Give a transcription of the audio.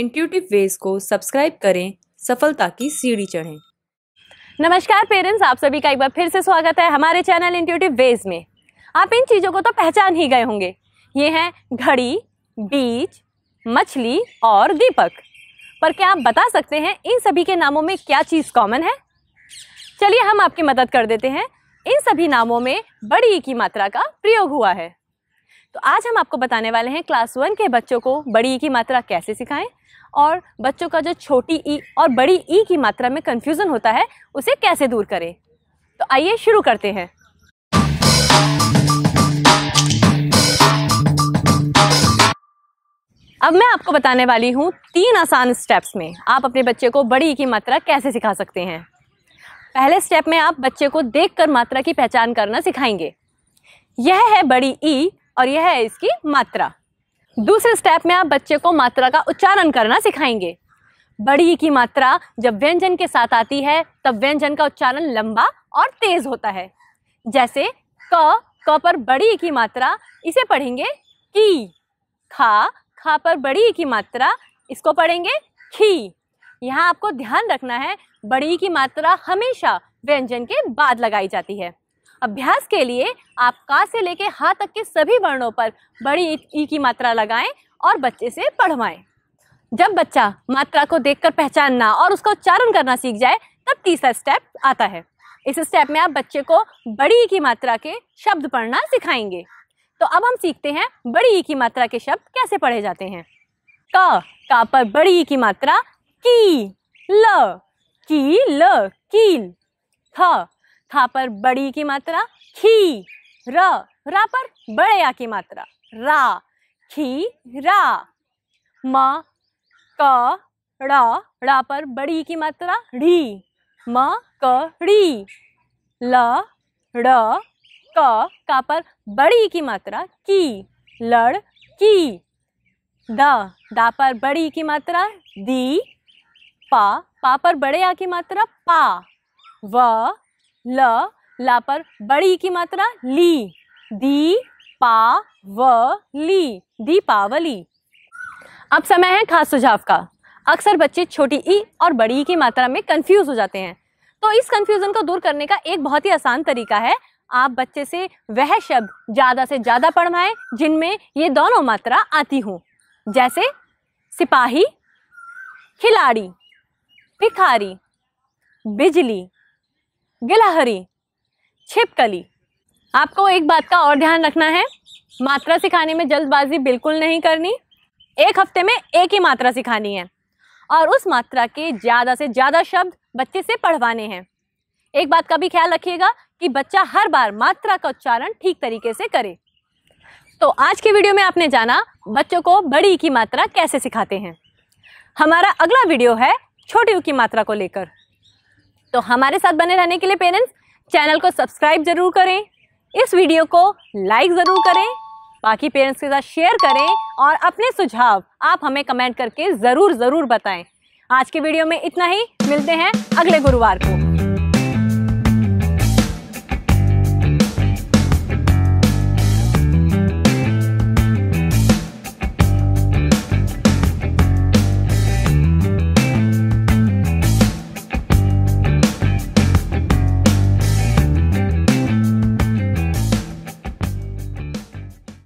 intuitive veg को subscribe करें सफलता की सीढ़ी चढ़ें नमस्कार पेरेंट्स आप सभी का एक बार फिर से स्वागत है हमारे चैनल इंट्यूटिव वेज में आप इन चीज़ों को तो पहचान ही गए होंगे ये हैं घड़ी बीज मछली और दीपक पर क्या आप बता सकते हैं इन सभी के नामों में क्या चीज़ कॉमन है चलिए हम आपकी मदद कर देते हैं इन सभी नामों में बड़ी की मात्रा का प्रयोग हुआ है तो आज हम आपको बताने वाले हैं क्लास वन के बच्चों को बड़ी ई की मात्रा कैसे सिखाएं और बच्चों का जो छोटी ई और बड़ी ई की मात्रा में कन्फ्यूज़न होता है उसे कैसे दूर करें तो आइए शुरू करते हैं अब मैं आपको बताने वाली हूँ तीन आसान स्टेप्स में आप अपने बच्चे को बड़ी ई की मात्रा कैसे सिखा सकते हैं पहले स्टेप में आप बच्चे को देखकर मात्रा की पहचान करना सिखाएंगे यह है बड़ी ई और यह है इसकी मात्रा दूसरे स्टेप में आप बच्चे को मात्रा का उच्चारण करना सिखाएंगे बड़ी की मात्रा जब व्यंजन के साथ आती है तब व्यंजन का उच्चारण लंबा और तेज होता है जैसे क क पर बड़ी की मात्रा इसे पढ़ेंगे की खा खा पर बड़ी की मात्रा इसको पढ़ेंगे खी यहाँ आपको ध्यान रखना है बड़ी की मात्रा हमेशा व्यंजन के बाद लगाई जाती है अभ्यास के लिए आप का से लेके हा तक के सभी वर्णों पर बड़ी ई की मात्रा लगाएं और बच्चे से पढ़वाएं जब बच्चा मात्रा को देखकर पहचानना और उसका उच्चारण करना सीख जाए तब तीसरा स्टेप आता है इस स्टेप में आप बच्चे को बड़ी ई की मात्रा के शब्द पढ़ना सिखाएंगे तो अब हम सीखते हैं बड़ी ई की मात्रा के शब्द कैसे पढ़े जाते हैं क का पर बड़ी ई की मात्रा की ल की ल कील ख खा पर बड़ी की मात्रा खी र रा पर बड़े या की मात्रा रा खी रा म क ड़ा ड़ा पर बड़ी की मात्रा ढी म क ड़ी ल ड क का पर बड़ी की मात्रा की लड़ की द दा पर बड़ी की मात्रा दी पा पा पर बड़े या की मात्रा पा व ल ला पर बड़ी की मात्रा ली दी पा व ली दी पावली अब समय है खास सुझाव का अक्सर बच्चे छोटी ई और बड़ी ई की मात्रा में कंफ्यूज हो जाते हैं तो इस कंफ्यूजन को दूर करने का एक बहुत ही आसान तरीका है आप बच्चे से वह शब्द ज़्यादा से ज़्यादा पढ़वाएं जिनमें ये दोनों मात्रा आती हो जैसे सिपाही खिलाड़ी भिखारी बिजली गिलहरी छिपकली आपको एक बात का और ध्यान रखना है मात्रा सिखाने में जल्दबाजी बिल्कुल नहीं करनी एक हफ्ते में एक ही मात्रा सिखानी है और उस मात्रा के ज़्यादा से ज़्यादा शब्द बच्चे से पढ़वाने हैं एक बात का भी ख्याल रखिएगा कि बच्चा हर बार मात्रा का उच्चारण ठीक तरीके से करे तो आज के वीडियो में आपने जाना बच्चों को बड़ी की मात्रा कैसे सिखाते हैं हमारा अगला वीडियो है छोटी की मात्रा को लेकर तो हमारे साथ बने रहने के लिए पेरेंट्स चैनल को सब्सक्राइब जरूर करें इस वीडियो को लाइक ज़रूर करें बाकी पेरेंट्स के साथ शेयर करें और अपने सुझाव आप हमें कमेंट करके ज़रूर ज़रूर बताएं आज के वीडियो में इतना ही मिलते हैं अगले गुरुवार को